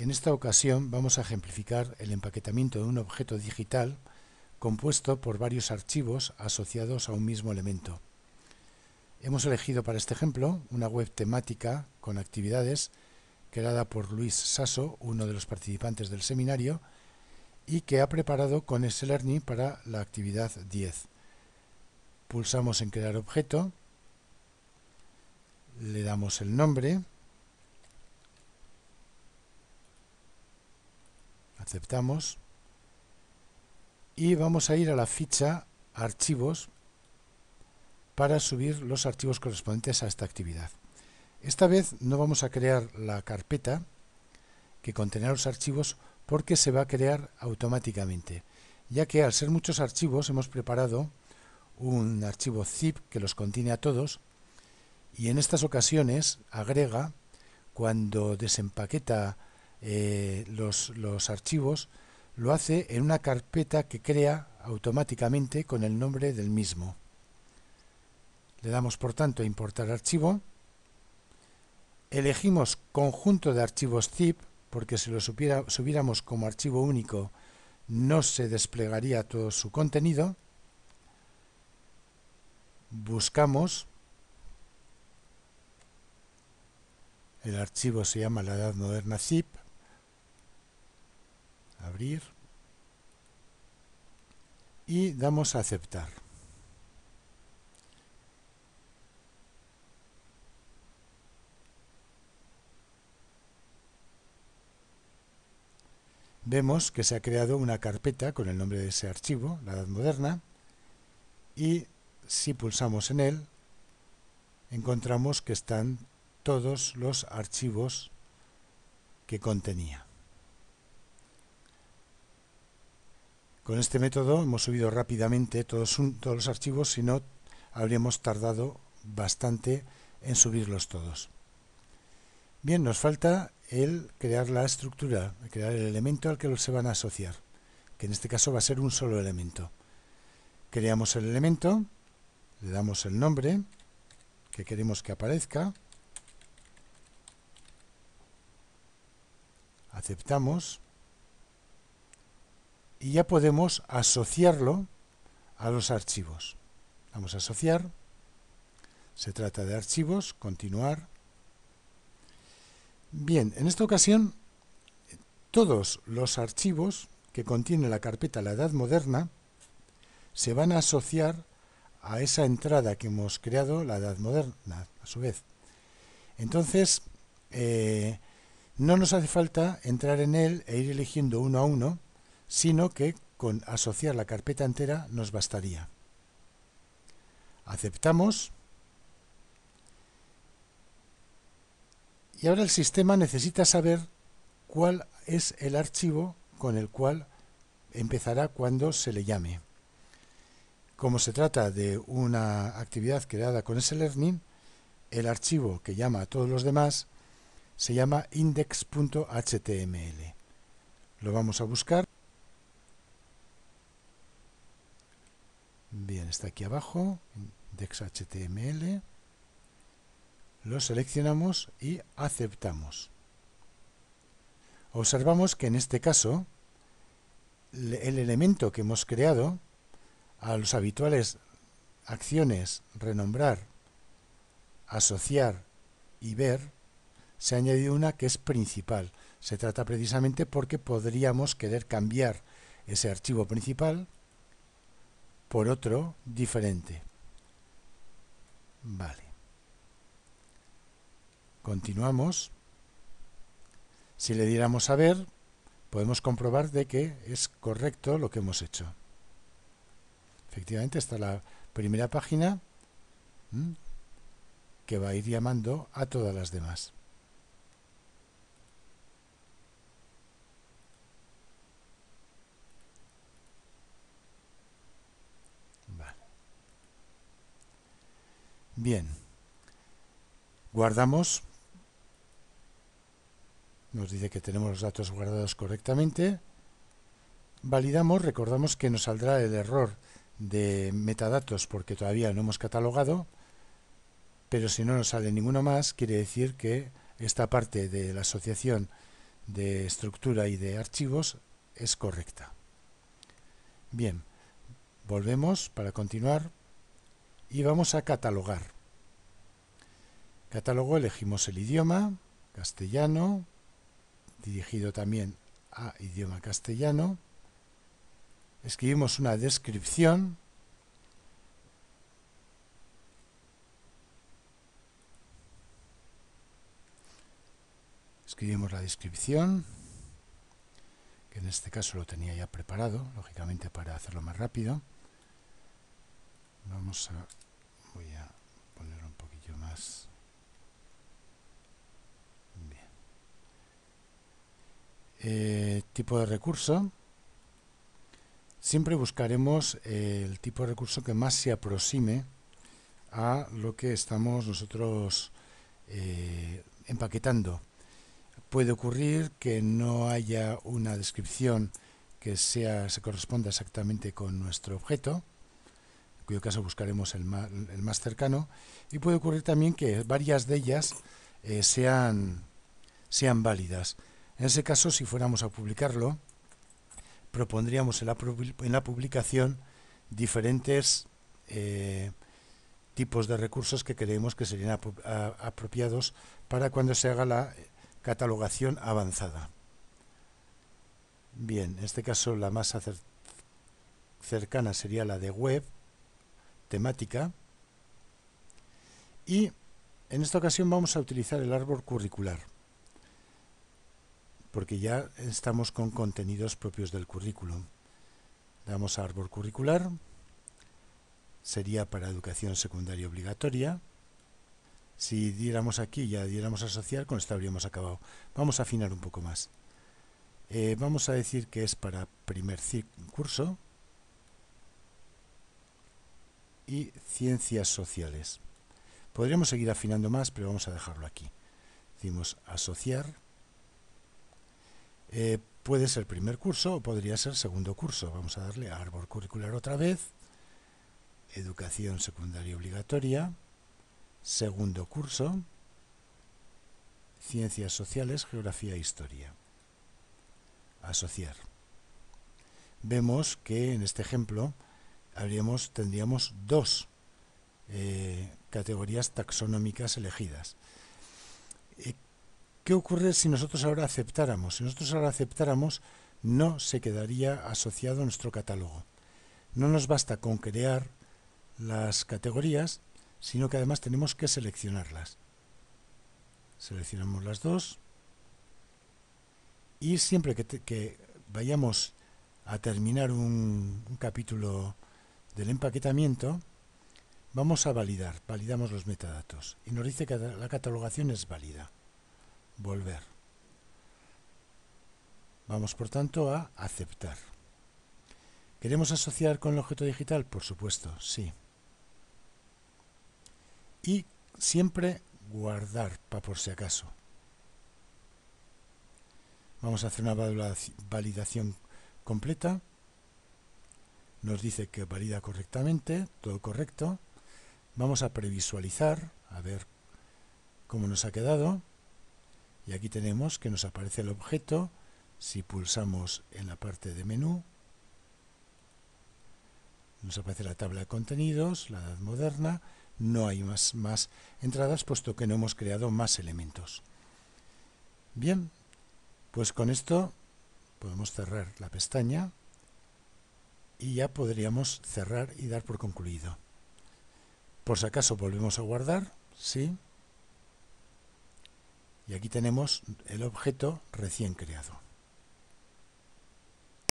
En esta ocasión vamos a ejemplificar el empaquetamiento de un objeto digital compuesto por varios archivos asociados a un mismo elemento. Hemos elegido para este ejemplo una web temática con actividades creada por Luis Sasso, uno de los participantes del seminario, y que ha preparado con Slearning para la actividad 10. Pulsamos en Crear objeto, le damos el nombre, aceptamos y vamos a ir a la ficha archivos para subir los archivos correspondientes a esta actividad. Esta vez no vamos a crear la carpeta que contenerá los archivos porque se va a crear automáticamente, ya que al ser muchos archivos hemos preparado un archivo zip que los contiene a todos y en estas ocasiones agrega, cuando desempaqueta eh, los, archivos, lo hace en una carpeta que crea automáticamente con el nombre del mismo. Le damos por tanto a importar archivo. Elegimos conjunto de archivos zip, porque si lo subiéramos como archivo único no se desplegaría todo su contenido. Buscamos. El archivo se llama la edad moderna zip y damos a aceptar. Vemos que se ha creado una carpeta con el nombre de ese archivo, la Edad Moderna, y si pulsamos en él, encontramos que están todos los archivos que contenía. Con este método hemos subido rápidamente todos, los archivos, si no habríamos tardado bastante en subirlos todos. Bien, nos falta el crear la estructura, crear el elemento al que se van a asociar, que en este caso va a ser un solo elemento. Creamos el elemento, le damos el nombre que queremos que aparezca, aceptamos, y ya podemos asociarlo a los archivos. Vamos a asociar, se trata de archivos, continuar. Bien, en esta ocasión todos los archivos que contiene la carpeta La Edad Moderna se van a asociar a esa entrada que hemos creado, la Edad Moderna, a su vez. Entonces, eh, no nos hace falta entrar en él e ir eligiendo uno a uno, sino que con asociar la carpeta entera nos bastaría. Aceptamos. Y ahora el sistema necesita saber cuál es el archivo con el cual empezará cuando se le llame. Como se trata de una actividad creada con ese learning, el archivo que llama a todos los demás se llama index.html. Lo vamos a buscar. está aquí abajo, index.html, HTML, lo seleccionamos y aceptamos. Observamos que en este caso el elemento que hemos creado a los habituales acciones renombrar, asociar y ver, se ha añadido una que es principal. Se trata precisamente porque podríamos querer cambiar ese archivo principal por otro diferente. Vale. Continuamos. Si le diéramos a ver, podemos comprobar de que es correcto lo que hemos hecho. Efectivamente, está la primera página que va a ir llamando a todas las demás. Bien. Guardamos. Nos dice que tenemos los datos guardados correctamente. Validamos, recordamos que nos saldrá el error de metadatos porque todavía no hemos catalogado, pero si no nos sale ninguno más, quiere decir que esta parte de la asociación de estructura y de archivos es correcta. Bien, volvemos para continuar y vamos a catalogar. Catálogo elegimos el idioma, castellano, dirigido también a idioma castellano. Escribimos una descripción. Escribimos la descripción, que en este caso lo tenía ya preparado, lógicamente para hacerlo más rápido vamos a voy a poner un poquillo más eh, tipo de recurso siempre buscaremos el tipo de recurso que más se aproxime a lo que estamos nosotros eh, empaquetando puede ocurrir que no haya una descripción que sea, se corresponda exactamente con nuestro objeto cuyo caso buscaremos el, más, cercano. Y puede ocurrir también que varias de ellas eh, sean, sean válidas. En ese caso, si fuéramos a publicarlo, propondríamos en la, publicación diferentes eh, tipos de recursos que creemos que serían apropiados para cuando se haga la catalogación avanzada. Bien, en este caso la más cercana sería la de web, temática y en esta ocasión vamos a utilizar el árbol curricular porque ya estamos con contenidos propios del currículum. Damos a árbol curricular, sería para educación secundaria obligatoria. Si diéramos aquí ya diéramos asociar, con esto habríamos acabado. Vamos a afinar un poco más. Eh, vamos a decir que es para primer curso, y ciencias sociales. Podríamos seguir afinando más, pero vamos a dejarlo aquí. Decimos asociar. Eh, puede ser primer curso o podría ser segundo curso. Vamos a darle a árbol curricular otra vez. Educación secundaria obligatoria. Segundo curso. Ciencias sociales, geografía e historia. Asociar. Vemos que en este ejemplo habríamos, tendríamos dos eh, categorías taxonómicas elegidas. Eh, ¿Qué ocurre si nosotros ahora aceptáramos? Si nosotros ahora aceptáramos, no se quedaría asociado a nuestro catálogo. No nos basta con crear las categorías, sino que además tenemos que seleccionarlas. Seleccionamos las dos y siempre que, vayamos a terminar un, un capítulo del empaquetamiento, vamos a validar, validamos los metadatos y nos dice que la catalogación es válida. Volver. Vamos por tanto a aceptar. ¿Queremos asociar con el objeto digital? Por supuesto, sí. Y siempre guardar, para por si acaso. Vamos a hacer una validación completa nos dice que valida correctamente, todo correcto. Vamos a previsualizar, a ver cómo nos ha quedado. Y aquí tenemos que nos aparece el objeto. Si pulsamos en la parte de menú, nos aparece la tabla de contenidos, la edad moderna. No hay más, más entradas, puesto que no hemos creado más elementos. Bien, pues con esto podemos cerrar la pestaña y ya podríamos cerrar y dar por concluido. Por si acaso volvemos a guardar, sí. Y aquí tenemos el objeto recién creado.